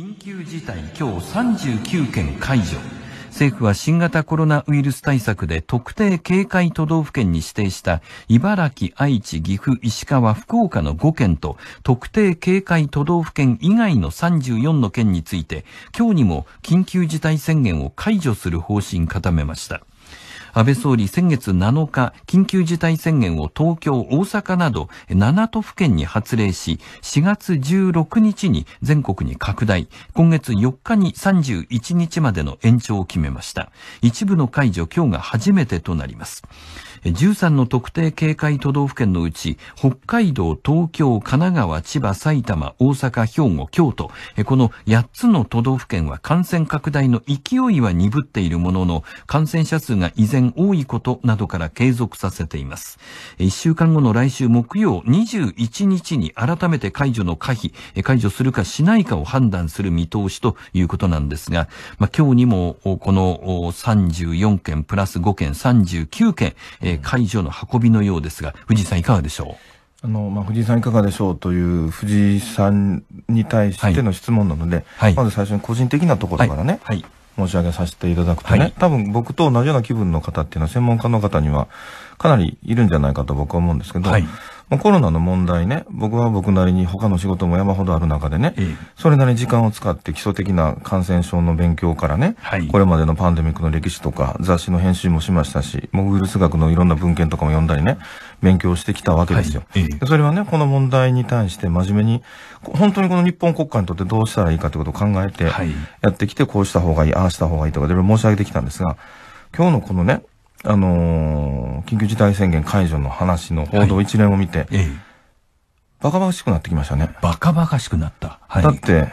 緊急事態今日39件解除。政府は新型コロナウイルス対策で特定警戒都道府県に指定した茨城、愛知、岐阜、石川、福岡の5県と特定警戒都道府県以外の34の県について今日にも緊急事態宣言を解除する方針固めました。安倍総理先月7日、緊急事態宣言を東京、大阪など7都府県に発令し、4月16日に全国に拡大、今月4日に31日までの延長を決めました。一部の解除、今日が初めてとなります。13の特定警戒都道府県のうち、北海道、東京、神奈川、千葉、埼玉、大阪、兵庫、京都、この8つの都道府県は感染拡大の勢いは鈍っているものの、感染者数が依然多いことなどから継続させています。1週間後の来週木曜21日に改めて解除の可否、解除するかしないかを判断する見通しということなんですが、まあ、今日にもこの34件プラス5件39件、えー、解除の運びのようですが、藤井さんいかがでしょうあの、まあ、藤井さんいかがでしょうという藤井さんに対しての質問なので、はいまず最初に個人的なところからね、はい、申し上げさせていただくとね、多分僕と同じような気分の方っていうのは専門家の方にはかなりいるんじゃないかと僕は思うんですけど、まあ、コロナの問題ね、僕は僕なりに他の仕事も山ほどある中でね、それなりに時間を使って基礎的な感染症の勉強からね、はい、これまでのパンデミックの歴史とか雑誌の編集もしましたし、もうウイルス学のいろんな文献とかも読んだりね、勉強してきたわけですよ、はいそれはね、この問題に対して真面目に、本当にこの日本国家にとってどうしたらいいかということを考えて、やってきて、こうした方がいい、ああした方がいいとか、いろいろ申し上げてきたんですが、今日のこのね、あのー、緊急事態宣言解除の話の報道一連を見て、はいバカバカしくなってきましたね。バカバカしくなった。はい、だって、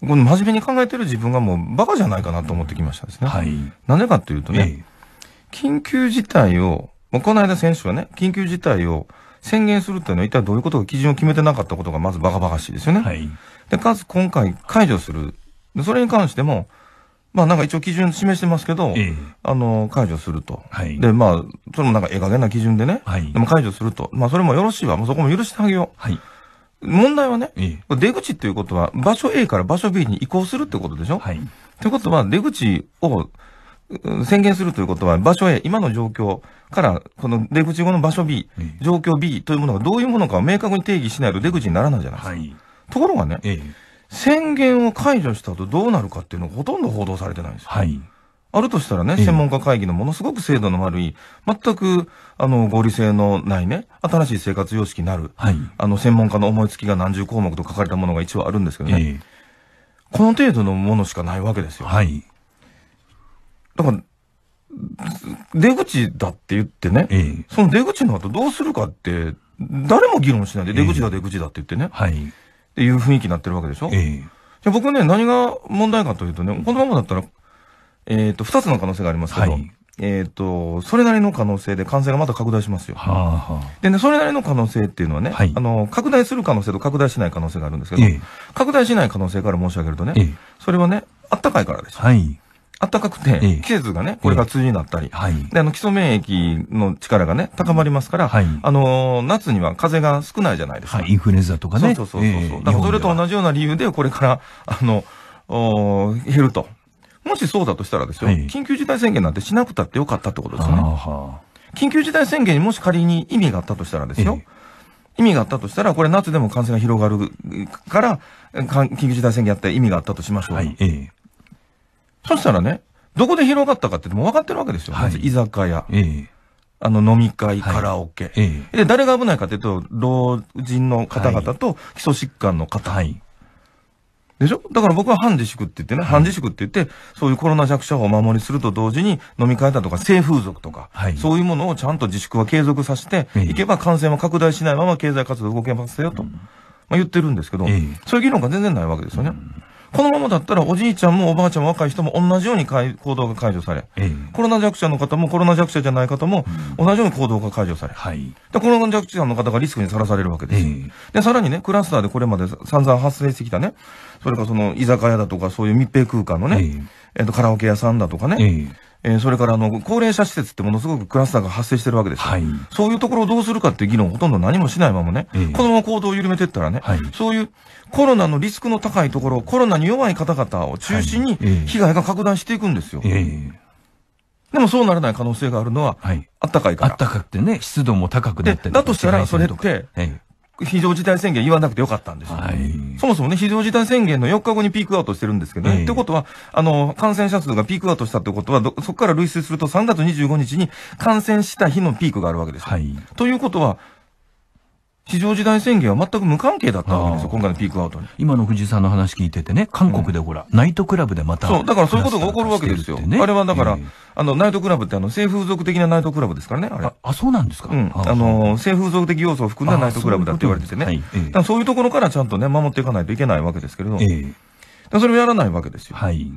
この真面目に考えてる自分がもうバカじゃないかなと思ってきましたですね。はい。なぜかというとね、ええ、緊急事態を、この間選手はね、緊急事態を宣言するというのは一体どういうことが基準を決めてなかったことがまずバカバカしいですよね。はい。で、かつ今回解除する。それに関しても、まあなんか一応基準示してますけど、あの、解除すると。はい、で、まあ、それもなんかええ加減な基準でね、はい、でも解除すると。まあそれもよろしいわ。もうそこも許してあげよう。はい、問題はね、出口っていうことは、場所 A から場所 B に移行するってことでしょはい。ってことは、出口を宣言するということは、場所 A、今の状況から、この出口後の場所 B、状況 B というものがどういうものかを明確に定義しないと出口にならないじゃないですか。はい、ところがね、ええ宣言を解除した後どうなるかっていうのがほとんど報道されてないんですよ。はい。あるとしたらね、専門家会議のものすごく精度の悪い、全く、あの、合理性のないね、新しい生活様式になる、はい、あの、専門家の思いつきが何十項目と書かれたものが一応あるんですけどね、えー、この程度のものしかないわけですよ。はい。だから、出口だって言ってね、えー、その出口の後どうするかって、誰も議論しないで、出口だ、出口だって言ってね、えー、はい。っていう雰囲気になってるわけでしょ、えー、じゃ僕ね、何が問題かというとね、このままだったら、えっ、ー、と、二つの可能性がありますけど、はい、えっ、と、それなりの可能性で感染がまた拡大しますよ。はあはあ、でね、それなりの可能性っていうのはね、はい、あの、拡大する可能性と拡大しない可能性があるんですけど、え拡大しない可能性から申し上げるとね、それはね、あったかいからです。はい暖かくて、季節がね、これが梅雨になったり、であの基礎免疫の力がね、高まりますから、あの夏には風が少ないじゃないですか。インフルエンザとかね。そうそうそうそだからそれと同じような理由で、これから、あの、減ると。もしそうだとしたらですよ、緊急事態宣言なんてしなくたってよかったってことですよね。緊急事態宣言にもし仮に意味があったとしたらですよ、意味があったとしたら、これ夏でも感染が広がるから、緊急事態宣言やって意味があったとしましょう。そしたらね、どこで広がったかってもう分かってるわけですよ。まず居酒屋。ええあの、飲み会、カラオケ。ええ、で、誰が危ないかというと、老人の方々と基礎疾患の方。はい、でしょだから僕は反自粛って言ってね、反自粛って言って、そういうコロナ弱者をお守りすると同時に、飲み会だとか性風俗とか、はい、そういうものをちゃんと自粛は継続させて、いけば感染は拡大しないまま経済活動動けますよと、まあ、言ってるんですけど、そういう議論が全然ないわけですよね。うんこのままだったらおじいちゃんもおばあちゃんも若い人も同じように行動が解除され、えコロナ弱者の方もコロナ弱者じゃない方も同じように行動が解除され、はい、でコロナ弱者の方がリスクにさらされるわけです、えで、さらにね、クラスターでこれまで散々発生してきたね、それかその居酒屋だとかそういう密閉空間のね、えー、えとカラオケ屋さんだとかね、えー、それからあの高齢者施設ってものすごくクラスターが発生してるわけです、はい、そういうところをどうするかっていう議論ほとんど何もしないままね、えー、このまま行動を緩めてったらね、はい、そういうコロナのリスクの高いところ、コロナに弱い方々を中心に被害が拡大していくんですよ。はいえー、でもそうならない可能性があるのは、あったかいから。あったかくてね、湿度も高くなってだとしたら、それって、非常事態宣言言わなくてよかったんですよ、はい、そもそもね、非常事態宣言の4日後にピークアウトしてるんですけどね、ってことは、あの、感染者数がピークアウトしたってことは、そこから類推すると3月25日に感染した日のピークがあるわけです、はい。ということは、非常事態宣言は全く無関係だったわけですよ、今回のピークアウトに。今の藤井さんの話聞いててね、韓国でほら、うん、ナイトクラブでまた、そう、だからそういうことが起こるわけですよ。ね、あれはだから、あの、ナイトクラブってあの、性風俗的なナイトクラブですからね、あれ。あ、あそうなんですかうん。あの、性風俗的要素を含んだナイトクラブだって言われててね。はい、そういうところからちゃんとね、守っていかないといけないわけですけれども。えそれもやらないわけですよ。はい。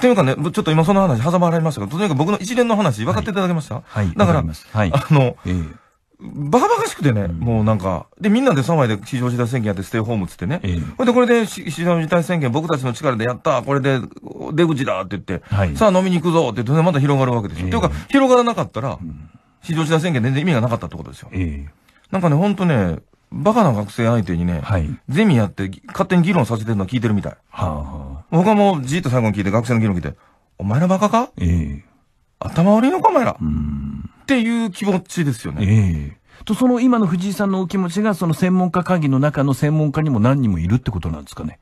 というかね、ちょっと今その話挟まれましたけど、とにかく僕の一連の話分かっていただけました、はい、はい、だから、はい、あの、えバカバカしくてね、うん、もうなんか、で、みんなで3枚で非常事態宣言やってステイホームっつってね。ええ、ほ、いで、これで非常事態宣言僕たちの力でやった、これで出口だって言って、はい、さあ飲みに行くぞって言って、まだ広がるわけですよ。えというか、広がらなかったら、非常事態宣言全然意味がなかったってことですよ。なんかね、ほんとね、バカな学生相手にね、はい、ゼミやって勝手に議論させてるの聞いてるみたい。はあはあ、僕はもうじっと最後に聞いて、学生の議論聞いて、お前らバカか、頭悪いのかお前ら。うんっていう気持ちですよね。ええと、その今の藤井さんのお気持ちが、その専門家会議の中の専門家にも何人もいるってことなんですかね。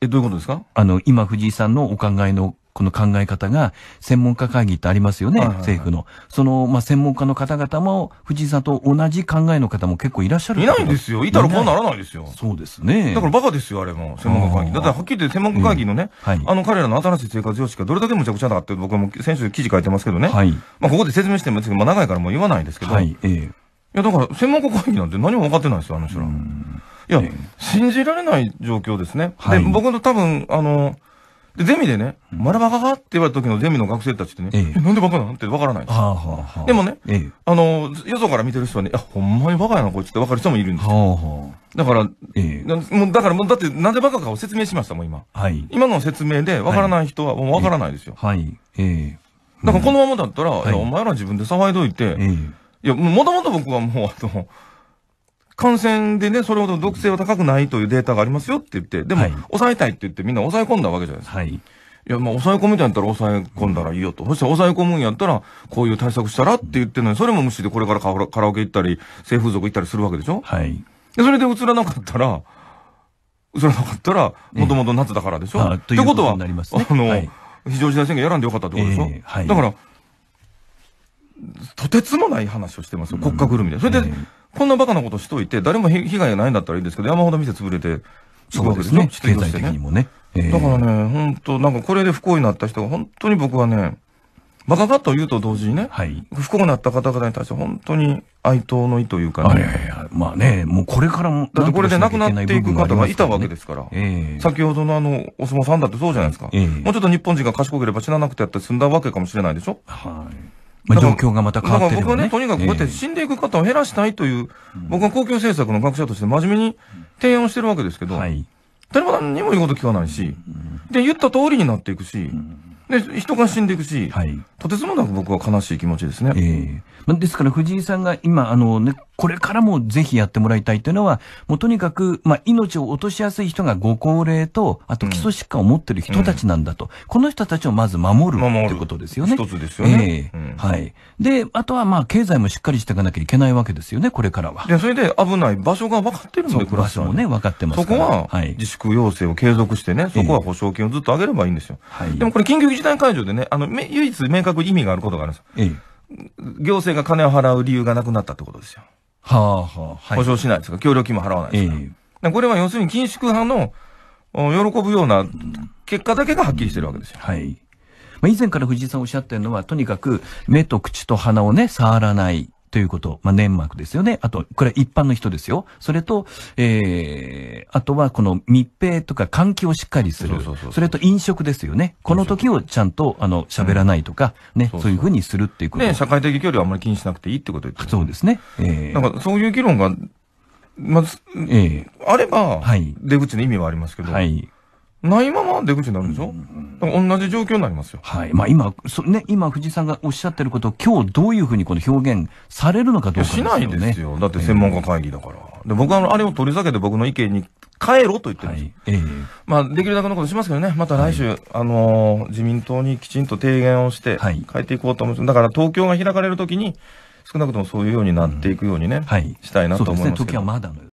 え、どういうことですかあの、今藤井さんのお考えのこの考え方が、専門家会議ってありますよね、政府の。その、まあ、専門家の方々も、藤井さんと同じ考えの方も結構いらっしゃるいないですよ。いたらこうならないですよ。そうですね。だからバカですよ、あれも、専門家会議。だってはっきり言って専門家会議のね、はい、あの彼らの新しい生活様式がどれだけむちゃくちゃだって、僕も先週記事書いてますけどね。はい、まあ、ここで説明してもいいですけど、まあ、長いからもう言わないんですけど。はい、ええ。いや、だから専門家会議なんて何も分かってないですよ、あの人ら。いや、信じられない状況ですね。はい、で、僕の多分、あの、で、ゼミでね、まだバカかって言われた時のゼミの学生たちってね、ええ、なんでバカなんってわからないんですよ。はあはあでもね、ええ、あの、よそから見てる人はね、あ、ほんまにバカやな、こいつってわかる人もいるんですよ。はあはあ、だから、ええ、もうだからもう、だってなんでバカかを説明しましたもん、今。はい、今の説明でわからない人はもうわからないですよ。はい。ええだからこのままだったら、はい、お前ら自分で騒いどいて、ええ、いや、もともと僕はもう、あの、感染でね、それほど毒性は高くないというデータがありますよって言って、でも、はい、抑えたいって言ってみんな抑え込んだわけじゃないですか。はい。いや、まあ、抑え込みたいんだったら抑え込んだらいいよと。そして抑え込むんやったら、こういう対策したらって言ってるのに、それも無視でこれからカラオケ行ったり、性風俗行ったりするわけでしょはい。で、それで映らなかったら、映らなかったら、もともと夏だからでしょ、えー、ということは、ね、あの、はい、非常事態宣言やらんでよかったってことでしょ、えー、はい、だから、とてつもない話をしてますよ。国家ぐるみで。それで、えーこんなバカなことしといて、誰も被害がないんだったらいいんですけど、山ほど店潰れて、そうですね。経済的にもね。だからね、本当なんかこれで不幸になった人が、本当に僕はね、バカかと言うと同時にね、はい、不幸になった方々に対して本当に哀悼の意というかね。いやいや、まあね、もうこれからも。だってこれで亡くなっていく方がいたわけですから。えー、先ほどのあの、お相撲さんだってそうじゃないですか。えー、もうちょっと日本人が賢ければ死ななくてやって済んだわけかもしれないでしょ。はいまあ、状況がまた変わってる、ね、僕はね、とにかくこうやって死んでいく方を減らしたいという、えー、僕は公共政策の学者として真面目に提案してるわけですけど、はい。誰も何にも言うこと聞かないし、で、言った通りになっていくし、で、人が死んでいくし、はい。とてつもなく僕は悲しい気持ちですね。ええー、ですから藤井さんが今、あのね、これからもぜひやってもらいたいというのは、もうとにかく、まあ、命を落としやすい人がご高齢と、あと基礎疾患を持ってる人たちなんだと。うん、この人たちをまず守るいうことですよね。一つですよね。えーうん、はい。で、あとはまあ、経済もしっかりしていかなきゃいけないわけですよね、これからは。で、それで危ない場所が分かってるんで、場所もね、分かってますそこは、自粛要請を継続してね、そこは保証金をずっと上げればいいんですよ。はい、でもこれ緊急事態解除でね、あの、唯一明確く意味があることがあるんですよ。行政が金を払う理由がなくなったってことですよ。はあはあ、はい。保証しないですか協力金も払わないですかえこれは要するに緊縮派の喜ぶような結果だけがはっきりしてるわけですよ。うん、はい。まあ、以前から藤井さんおっしゃってるのは、とにかく目と口と鼻をね、触らない。ということ。まあ、粘膜ですよね。あと、これは一般の人ですよ。それと、えー、あとはこの密閉とか換気をしっかりする。それと飲食ですよね。この時をちゃんと、あの、喋らないとか、ね、そういうふうにするっていうこと。ね、社会的距離はあまり気にしなくていいってことですね。そうですね。えー、なんかそういう議論が、まず、ええー、あれば、はい、出口の意味はありますけど、はい、ないまま出口になるんでしょ、うん同じ状況になりますよ。はい。まあ今、そね、今藤井さんがおっしゃってることを今日どういうふうにこの表現されるのかどうか、ね、しないですよ。だって専門家会議だから。えー、で、僕はあの、あれを取り下げて僕の意見に帰ろうと言ってるんですよ。はいえー、まあできるだけのことしますけどね、また来週、はい、あのー、自民党にきちんと提言をして、変えていこうと思って、はい、だから東京が開かれるときに、少なくともそういうようになっていくようにね、うん、はい、したいなと思います。そうですね、時はまだの